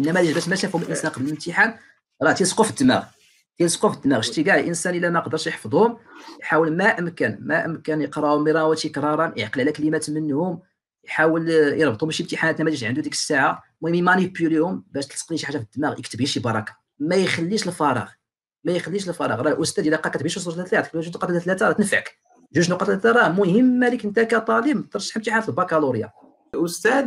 النماذج باش ما شافهم الانسان قبل الامتحان راه تيسقوا في الدماغ تيسقوا في الدماغ شتي كاع الانسان الا ما قدرش يحفظهم يحاول ما امكن ما امكن يقراهم مرارا وتكرارا يعقل على كلمات منهم يحاول يربطهم بشي امتحانات نماذج عنده ديك الساعه المهم يمانيبيوليهم باش تلصق شي حاجه في الدماغ يكتب شي بركه ما يخليش الفراغ ما يخليش الفراغ راه الاستاذ الا قا كتبي شي صوره ثلاثه كتبي شي ثلاثه راه تنفعك جوج نقط ثلاثه راه مهمه لك انت كطالب ترشح في البكالوريا استاذ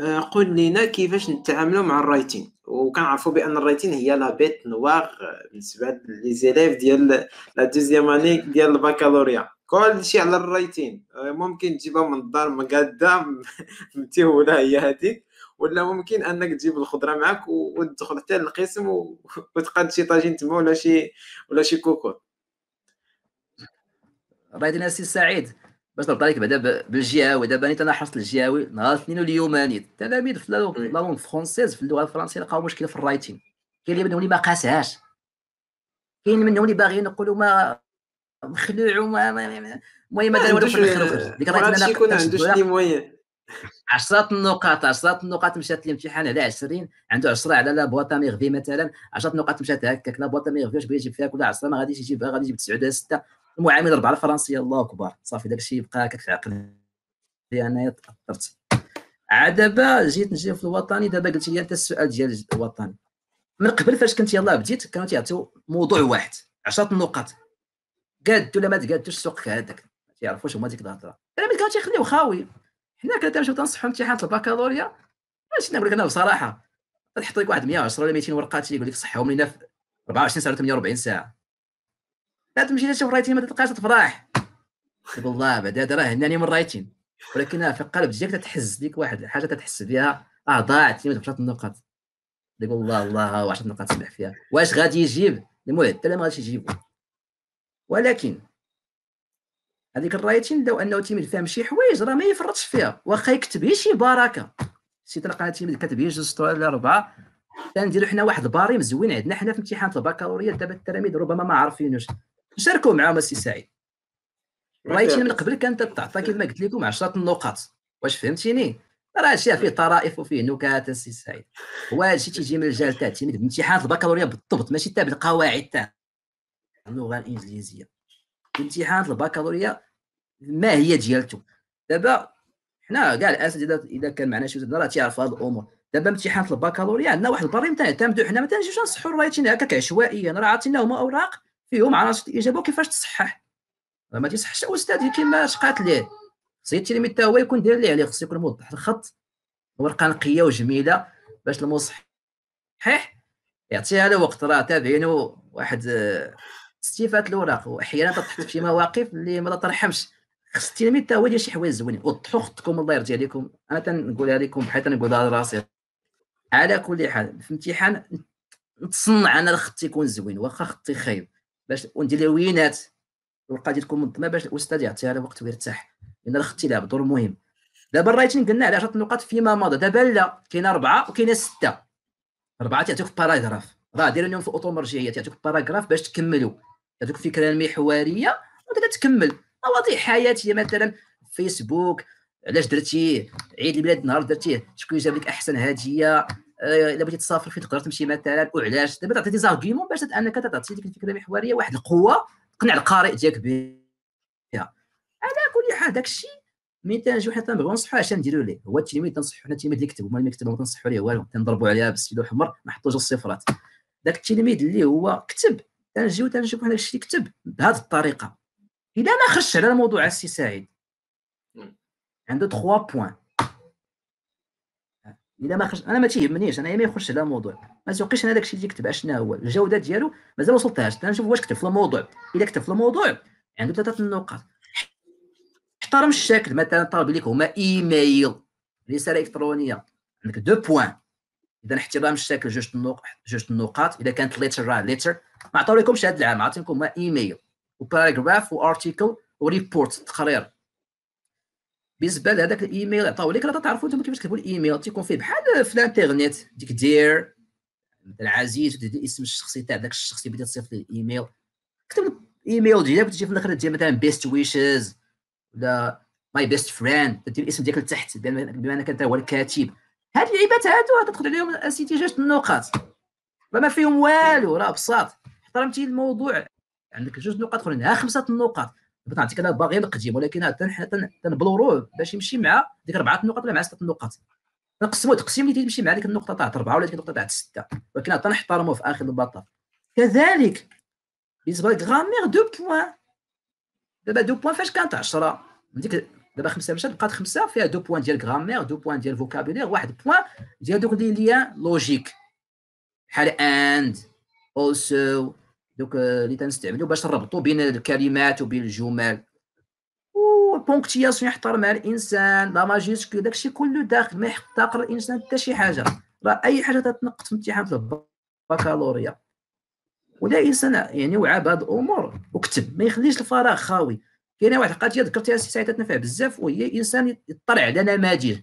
آه، قل لنا كيفاش نتعاملوا مع الرايتين وكنعرفوا بان الرايتين هي لا بيت نوار آه، بالنسبه لي ديال لا دوزيام اني ديال البكالوريا كلشي على الرايتين آه، ممكن تجيبها من الدار مقاده متهوله هي هذيك ولا ممكن انك تجيب الخضره معك وتدخل حتى للقسم وتقاد شي طاجين تما ولا شي ولا شي كوكوط بغيت ناسي سعيد باش نبدا لك بعدا بالجهوي دابا نيت انا حصلت الجهوي نهار الاثنين واليوماني التلاميذ في لا لونغ فرونسيز في اللغه الفرنسيه لقاو مشكله في الرايتين كاين اللي منهم اللي ما قاسهاش كاين منهم اللي باغيين يقولوا ما مخلوع وما المهم هذا دار والو في الاخر وخرج ديك الرايتين انا شي موين 10 النقاط 10 النقاط مشات الامتحان على 20 عنده 10 على لا بواطا ميغفي مثلا 10 نقاط مشات هكاك لا بواطا ميغفي واش بغي يجيب فيها كل 10 ما غاديش يجيبها غادي يجيب 9 ولا 6 المعامل ربعه الفرنسيه الله اكبر صافي داك الشيء بقى كتعقل في انايا تاثرت عاد دابا جيت نجي في الوطني دابا قلت لي انت السؤال ديال الوطني من قبل فاش كنت يلاه بديت كانوا تيعطيو موضوع واحد 10 نقط قاد ولا ما تقادوش السوق هذاك ما تيعرفوش هما ديك الهضره انا ملي كانوا تيخليو خاوي حنا كنا تنمشيو تنصحو امتحانات البكالوريا ماشي نقول لك انا بصراحه تحط لك واحد 110 ولا 200 ورقه تيقول لك صحهم لينا في 24 ساعه 48 ساعه لا تمشي تشوف رايتين ما تلقاش تفرح طيب والله بعدا راه هناني من رايتين ولكن في القلب ديالك تحس ديك واحد الحاجه تتحس بها اه ضاعت ما تبقاش النقاط ديك والله الله واش نقاط تسمح فيها واش غادي يجيب المعدل ما غاديش يجيبو ولكن هذيك الرايتين لو انه تيمد فيها شي حوايج راه ما يفرطش فيها واخا يكتب غير شي بركه شي طريقه تيمد كتب غير جوج سطور ولا اربعه تنديرو حنا واحد الباريم زوين عندنا حنا في امتحانات البكالوريا دابا التلاميذ ربما ما عارفينوش شاركوا معاهم السي سعيد والله من قبل كانت تعطى كما قلت لكم 10 النقاط واش فهمتيني راه هادشي فيه طرائف وفيه نكات السي سعيد هو هادشي تيجي من الجهل تاع التلميذ بامتحانات البكالوريا بالضبط ماشي تاع القواعد تاع اللغه الانجليزيه امتحان البكالوريا ما هي ديالته دابا حنا كاع الاساتذه اذا كان معنا شي راه تيعرفوا هاد الامور دابا امتحان البكالوريا عندنا واحد البريم تنعتمدو حنا ما تنجيوش نصحوا الرايتين هكاك عشوائيا راه عطيناهم اوراق فيهم عناصر الاجابه وكيفاش تصحح ما تيصحش الاستاذ كيما شقات ليه خص التلميذ حتى هو يكون داير اللي عليه خصو يكون موضح الخط ورقه نقيه وجميله باش المصحح يعطيها له وقت راه تابعينو واحد استيفات آه، الاوراق واحيانا تتحط في مواقف اللي ما ترحمش خص التلميذ حتى هو يدير شي حوايج زوينين وضحوا خطكم الله يرضي عليكم انا تنقولها لكم بحال تنقولها لراسي على كل حال في الامتحان نتصنع انا الخط يكون زوين واخا خطي خايب باش وندير الوينات والقضيه تكون منظمه باش الاستاذ يعطيها له وقت ويرتاح لان الاختلاف دور مهم دابا الرايتين قلنا على 10 نقاط فيما مضى دابا لا كاينه اربعه وكاينه سته اربعه تعطيك في باراغراف راه دير لهم في الاوتومرجعيه تعطيك باراغراف باش تكملوا تعطيك الفكره المحوريه وانت تكمل مواضيع حياتيه مثلا فيسبوك علاش درتيه عيد الميلاد نهار درتيه شكون جاب لك احسن هديه آه، الا بغيتي تسافر فين تقدر تمشي مثلا وعلاش دابا تعطي دي باش انك تعطي ديك الفكره المحوريه واحد القوه تقنع القارئ ديالك بها على كل حال داك الشيء ملي تنجيو حنا تنبغيو نصحو عشان نديرو ليه هو التلميذ تنصحو حنا التلميذ اللي كتب هما اللي كتبوا ما ليه والو تنضربوا عليها بالسيد الاحمر ما جوج الصفرات داك التلميذ اللي هو كتب تنجيو تنشوفو حنا الشيء اللي كتب بهذه الطريقه اذا ما خش على الموضوع السي سعيد عنده 3 بوان الا ما خرج انا ما تيهمنيش انا ما يخرجش على الموضوع ما تسوقيش انا داكشي اللي كتب اشنا هو الجوده ديالو مازال ما وصلتهاش انا نشوف واش كتب في الموضوع الا كتب في الموضوع عنده ثلاثه النقاط احترم الشكل مثلا طالب لك هما ايميل رساله الكترونيه عندك دو بوان اذا احترام الشكل جوج النقط جوج النقاط اذا كانت ليتر راه ليتر ما عطاولكمش هذا العام عطيكم هما ايميل وباراجراف وارتيكل وريبورت تقرير بالنسبه لهذاك الايميل عطاو لك راه تعرفوا انتم كيفاش كتبوا الايميل تيكون فيه بحال في الانترنيت ديك دير العزيز وتدير الاسم الشخصي تاع ذاك الشخص اللي بديت تصيفط ليه الايميل كتب الايميل ديالك تجي في الاخر دير مثلا بيست ويشز ولا ماي بيست فريند تدير الاسم ديالك لتحت بما انك انت هو الكاتب هاد اللعيبات هادو تدخل عليهم جوج النقاط راه ما فيهم والو راه بساط احترمتي الموضوع عندك جوج نقاط ها خمسه النقاط بغيت انا باغي نقدم ولكن تنبلوروه باش يمشي مع ديك اربعه النقط ولا مع سته النقط نقسمو تقسيم اللي تيمشي مع ديك النقطه تاع اربعه ولا ديك النقطه تاع سته ولكن تنحترموا في اخر المطاف كذلك بالنسبه لغرامير دو بوان دابا دو بوان فاش كانت 10 ديك دابا خمسه مشات بقات خمسه فيها دو بوان ديال غرامير دو بوان ديال فوكابيلير واحد بوان ديال دوك لي ليان لوجيك بحال اند اوسو دوك آه، اللي تنستعملو باش نربطو بين الكلمات وبين الجمل والبونكتياسيون يحترمها الانسان لا ماجيسكيو داكشي كله داخل ما يحتقر الانسان حتى شي حاجه راه اي حاجه تتنقص في امتحان البكالوريا ولا انسان يعني وعى بهاد الامور وكتب ما يخليش الفراغ خاوي كاينه واحد القضيه ذكرتها سي سعيد تنفع بزاف وهي انسان يطلع على نماذج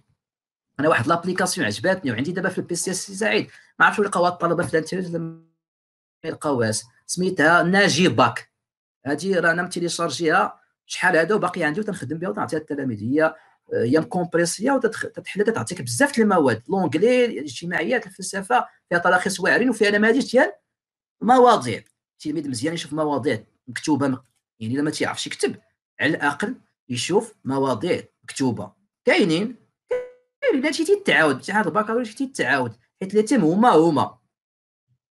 انا واحد لابليكاسيون عجباتني وعندي دابا في البي سي سي سعيد ما عرفتش لقاوها الطلبه في الانترنت ما يلقاوهاش سميتها ناجي باك هذه رانا متيليشارجيها شحال هذا وباقي عندي وتنخدم بها وتعطيها للتلاميذ هي آه، هي مكومبريسيه وتتحلى تعطيك بزاف المواد لونجلي الاجتماعيات الفلسفه فيها تراخيص واعرين وفيها نماذج ديال مواضيع التلميذ مزيان يشوف مواضيع مكتوبه يعني الا ما تيعرفش يكتب على الاقل يشوف مواضيع مكتوبه كاينين كاينين هادشي تيتعاود تعاد الباكالوريا تيتعاود حيت لي تيم هما هما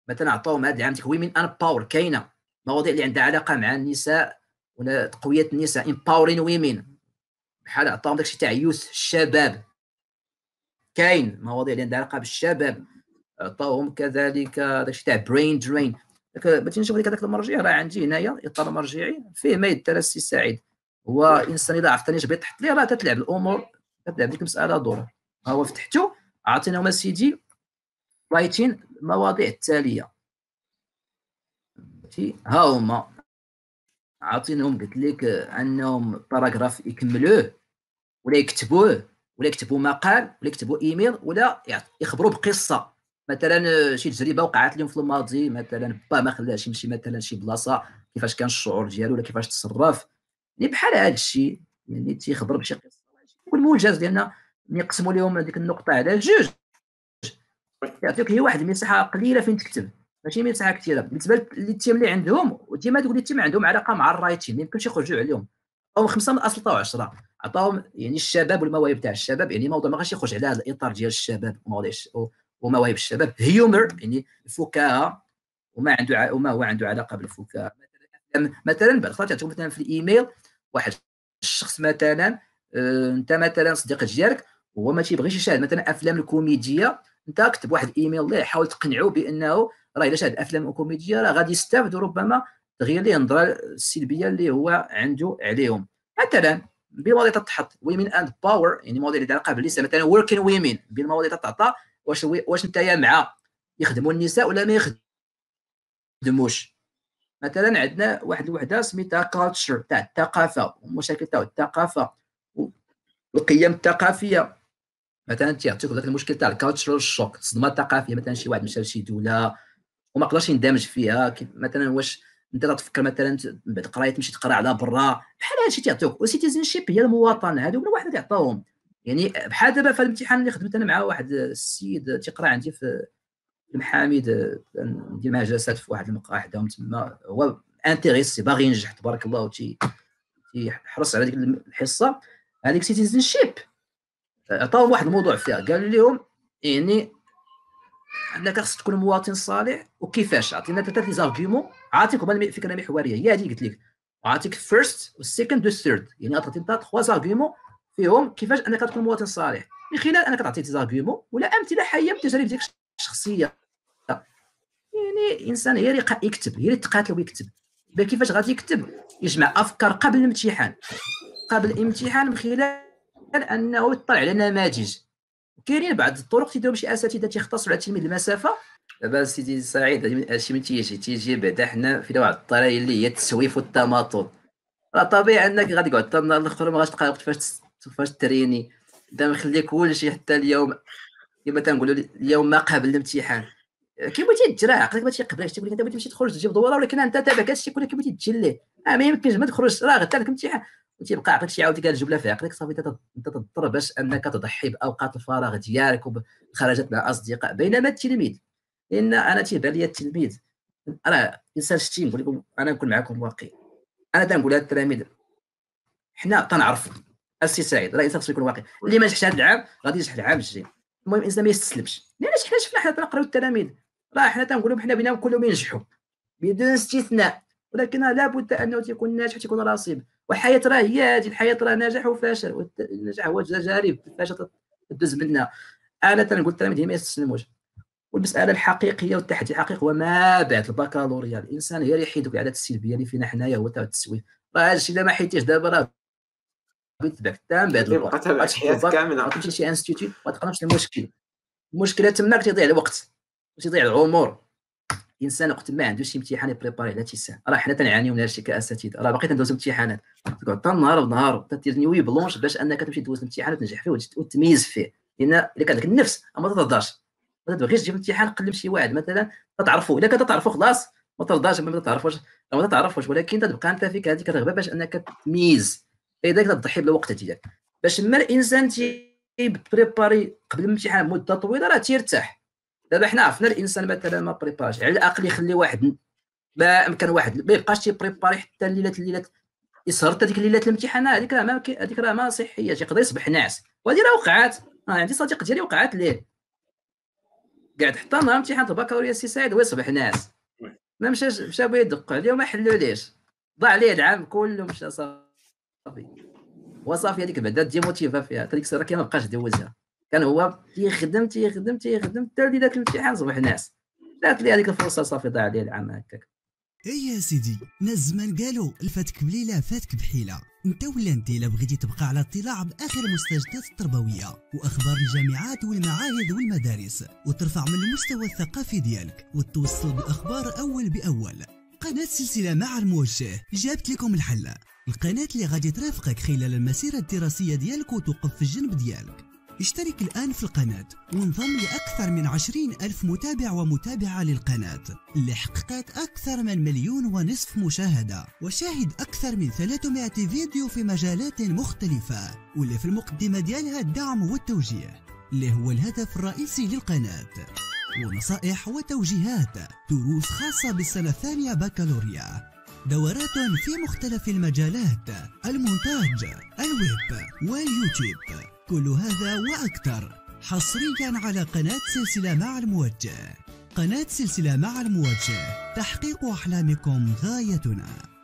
مثلا عطاهم هذا العام ويمن ان باور كاينه مواضيع اللي عندها علاقه مع النساء ولا تقويه النساء امباورين ويمن بحال عطاهم داكشي تاع يوث الشباب كاين مواضيع اللي عندها علاقه بالشباب عطاوهم كذلك داكشي تاع برين درين بغيت نشوف لك هذاك المرجع راه عندي هنايا اطار مرجعي فيه ما يدار السي السعيد هو انسان اذا عرفتني جبيط تحت ليه راه تتلعب الامور تتلعب ديك المساله دور ها هو فتحته عطيناهم سيدي رايتين المواضيع التاليه ها هما عاطينهم قلت لك انهم باراغراف يكملوه ولا يكتبوه ولا يكتبوا مقال ولا يكتبوا ايميل ولا يخبروا بقصه مثلا شي تجربه وقعت لهم في الماضي مثلا با ما خلاش يمشي مثلا شي بلاصه كيفاش كان الشعور ديالو ولا كيفاش تصرف يعني بحال هذا الشيء يعني تيخبر بشي قصه والموجز ديالنا نقسموا لهم هذيك النقطه على جوج يعطيك هي واحد المساحه قليله فين تكتب ماشي مساحه كثيره بالنسبه للتيم اللي عندهم وديما تقول التيم عندهم علاقه مع الرايتين ما يمكنش يخرجوا عليهم او خمسه من الاصل 10 عطاهم يعني الشباب والمواهب تاع الشباب يعني موضوع ما غاش يخرج على هذا الاطار ديال الشباب ومواضيع ومواهب الشباب هيومر يعني الفكاهه وما عنده ع... وما هو عنده علاقه بالفكاهه مثلا مثلا بعد خاطر تعطيك مثلا في الايميل واحد الشخص مثلا آه، انت مثلا صديق ديالك هو ما تيبغيش يشاهد مثلا افلام الكوميديه انت اكتب واحد ايميل ليه حاول تقنعه بانه راه الا شاهد افلام كوميديا راه غادي يستافد ربما تغير ليه النظره السلبيه اللي هو عنده عليهم مثلا بالمواضيع تتحط ويمين اند باور يعني مواضيع اللي علاقه بالنساء مثلا وركين ويمين بالمواضيع تتعطى واش واش انت مع يخدموا النساء ولا ما يخدموش مثلا عندنا واحد الوحده سميتها كالتشر تاع الثقافه ومشاكل تاع الثقافه والقيم الثقافيه مثلا تيعطيك هذاك المشكل تاع الكالتشرال شوك الصدمه الثقافيه مثلا شي واحد مشى لشي دوله وما قدرش يندمج فيها كيف مثلا واش انت تفكر مثلا من بعد قرايه تمشي تقرا على برا بحال هادشي تيعطيوك وسيتيزن شيب هي المواطن هادو من واحد تيعطاهم يعني بحال دابا في الامتحان اللي خدمت انا مع واحد السيد تيقرا عندي في المحامي ندير معاه جلسات في واحد المقهى حداهم تما هو انتيريسي باغي ينجح تبارك الله وتي يحرص على ديك الحصه هذيك سيتيزن شيب عطاهم آه، واحد الموضوع فيها قال لهم يعني انك خصك تكون مواطن صالح وكيفاش عطينا ثلاثه زارغيومون عاطيك هما المحوريه هي هذه قلت لك عاطيك فيرست والسكند والثيرد يعني عطيتي انت تخوا زارغيومون فيهم كيفاش انك تكون مواطن صالح من خلال انك تعطي زارغيومون ولا امثله حيه من تجارب ديك الشخصيه يعني الانسان اللي يكتب اللي تقاتل ويكتب كيفاش غادي يكتب يجمع افكار قبل الامتحان قبل الامتحان من خلال انه يطلع على نماذج كاينين بعض الطرق تيديروا شي اساتذه تيختصوا على التلميذ المسافه دابا سيدي سعيد هادشي من تيجي تيجي بعدا حنا في واحد الطريقه اللي هي التسويف والتماطل راه طبيعي انك غادي تقعد النهار الاخر ما غاش تلقى الوقت فاش فاش تريني دا مخلي كلشي حتى اليوم كما تنقولوا اليوم ما قبل الامتحان كيما تيتجرى عقلك ما تيقبلش تيقول لك انت بغيتي تمشي تخرج تجيب دوره ولكن انت دابا كتشي كل كيما تيتجلي آه ما يمكنش ما تخرجش راه غدا عندك امتحان تيبقى عقلك عاوتاني قال لها في عقلك صافي انت تضطر باش انك تضحي باوقات الفراغ ديالك وخرجت مع اصدقاء بينما التلميذ لان انا تيبان لي التلميذ راه انسان شتي نقول لكم انا نكون معكم واقعي انا تنقول للتلاميذ حنا تنعرفوا السي سعيد راه الانسان خصو يكون واقعي اللي ما نجحش هذا العام غادي ينجح العام الجاي المهم الانسان ما يستسلمش علاش حنا شفنا حنا تنقراو التلاميذ راه حنا تنقول لهم حنا بينهم كلهم ينجحوا بدون استثناء ولكن لابد انه تيكون ناجح تيكون راسب والحياه راه هي هذه الحياه راه نجاح وفشل النجاح هو تجارب الفشل تدوز منها انا تنقول التلاميذ ما يستسلموش والمساله الحقيقيه والتحدي الحقيقي هو ما بعد البكالوريا الانسان هي اللي يحيد العادات السلبيه اللي فينا حنايا هو تاع التسويف راه هذا الشيء اللي ما حيتيش دابا راه بيتبعك تام بعد إيه، الباك حياتك كامله غتمشي شي انستيتيوت ما تقراش المشكل المشكله تماك تضيع الوقت تضيع العمر الانسان وقت ما عندوش شي امتحان يبريباري على تيسان راه حنا تنعانيو من هادشي كاساتذه راه باقي تندوز امتحانات تقعد النهار ونهار تدير نيوي بلونش باش انك تمشي دوز الامتحان وتنجح فيه وتميز فيه لان الا كان عندك النفس ما تهضرش ما تبغيش تجيب امتحان قلب شي واحد مثلا تعرفو الا كنت تعرفو خلاص ما ترضاش ما تعرفوش ما تعرفوش ولكن تبقى انت فيك هذيك الرغبه باش انك تميز لذلك تضحي بالوقت ديالك باش ما الانسان تيبريباري قبل الامتحان مده طويله راه تيرتاح دابا حنا عرفنا الانسان مثلا ما بريباش على الاقل يخلي واحد ما امكن واحد ما يبقاش تيبريباري حتى الليلات الليلات يسهر حتى ديك الليلات الامتحانات هذيك راه ما هذيك راه ما صحيه تيقدر يصبح ناعس وهذه راه وقعات انا آه، عندي صديق ديالي وقعات ليه قاعد حتى نهار امتحان البكالوريا سي سعيد ويصبح ناعس ما مشاش مشا بغا يدق عليه وما حلوليش ضاع عليه العام كله مشى صافي وصافي هذيك بعدا ديموتيفا فيها هذيك راه كي ما بقاش دوزها كان هو تيخدم تيخدم تيخدم حتى ولدي ذاك الامتحان صبح ناس جات لي هذيك الفرصه صافي ضاع لي العام هكاك اي يا سيدي ناس زمان قالوا الفاتك بليله فاتك بحيله انت ولا انت الا بغيتي تبقى على اطلاع باخر المستجدات التربويه واخبار الجامعات والمعاهد والمدارس وترفع من المستوى الثقافي ديالك وتوصل بالاخبار اول باول قناه سلسله مع الموجه جابت لكم الحل القناه اللي غادي ترافقك خلال المسيره الدراسيه ديالك وتوقف في الجنب ديالك اشترك الآن في القناة وانضم لأكثر من عشرين ألف متابع ومتابعة للقناة لحققت أكثر من مليون ونصف مشاهدة وشاهد أكثر من 300 فيديو في مجالات مختلفة واللي في المقدمة ديالها الدعم والتوجيه اللي هو الهدف الرئيسي للقناة ونصائح وتوجيهات دروس خاصة بالسنة الثانية بكالوريا دورات في مختلف المجالات المونتاج الويب واليوتيوب كل هذا وأكثر حصريا على قناة سلسلة مع الموجه قناة سلسلة مع الموجه تحقيق أحلامكم غايتنا